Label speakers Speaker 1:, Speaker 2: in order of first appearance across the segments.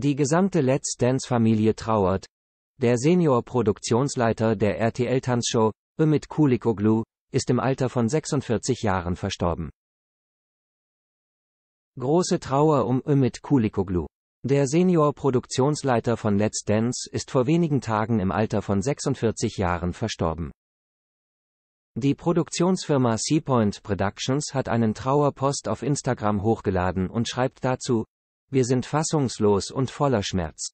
Speaker 1: Die gesamte Let's Dance-Familie trauert. Der Senior-Produktionsleiter der RTL-Tanzshow, Ömit Kulikoglu, ist im Alter von 46 Jahren verstorben. Große Trauer um Ömit Kulikoglu. Der Senior-Produktionsleiter von Let's Dance ist vor wenigen Tagen im Alter von 46 Jahren verstorben. Die Produktionsfirma Seapoint Productions hat einen Trauerpost auf Instagram hochgeladen und schreibt dazu, wir sind fassungslos und voller Schmerz.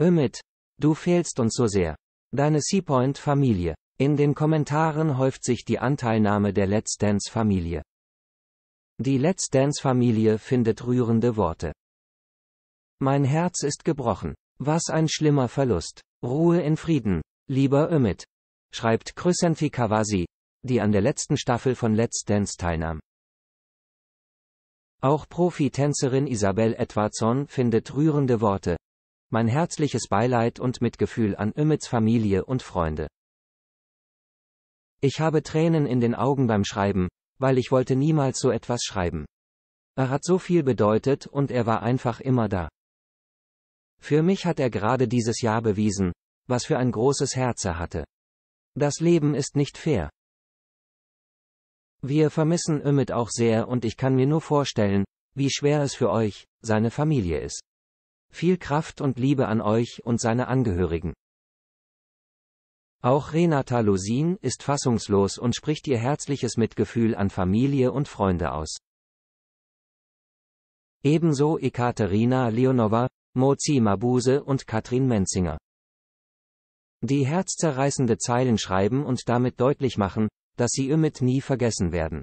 Speaker 1: Ömit, Du fehlst uns so sehr. Deine Seapoint-Familie. In den Kommentaren häuft sich die Anteilnahme der Let's Dance-Familie. Die Let's Dance-Familie findet rührende Worte. Mein Herz ist gebrochen. Was ein schlimmer Verlust. Ruhe in Frieden, lieber Ömit. Schreibt Chrysanthi Kawasi, die an der letzten Staffel von Let's Dance teilnahm. Auch Profitänzerin Isabel Edwardson findet rührende Worte. Mein herzliches Beileid und Mitgefühl an Ümmets Familie und Freunde. Ich habe Tränen in den Augen beim Schreiben, weil ich wollte niemals so etwas schreiben. Er hat so viel bedeutet und er war einfach immer da. Für mich hat er gerade dieses Jahr bewiesen, was für ein großes Herz er hatte. Das Leben ist nicht fair. Wir vermissen Ömit auch sehr und ich kann mir nur vorstellen, wie schwer es für euch, seine Familie ist. Viel Kraft und Liebe an euch und seine Angehörigen. Auch Renata Lusin ist fassungslos und spricht ihr herzliches Mitgefühl an Familie und Freunde aus. Ebenso Ekaterina Leonova, Mozi Mabuse und Katrin Menzinger. Die herzzerreißende Zeilen schreiben und damit deutlich machen, dass sie Ümit nie vergessen werden.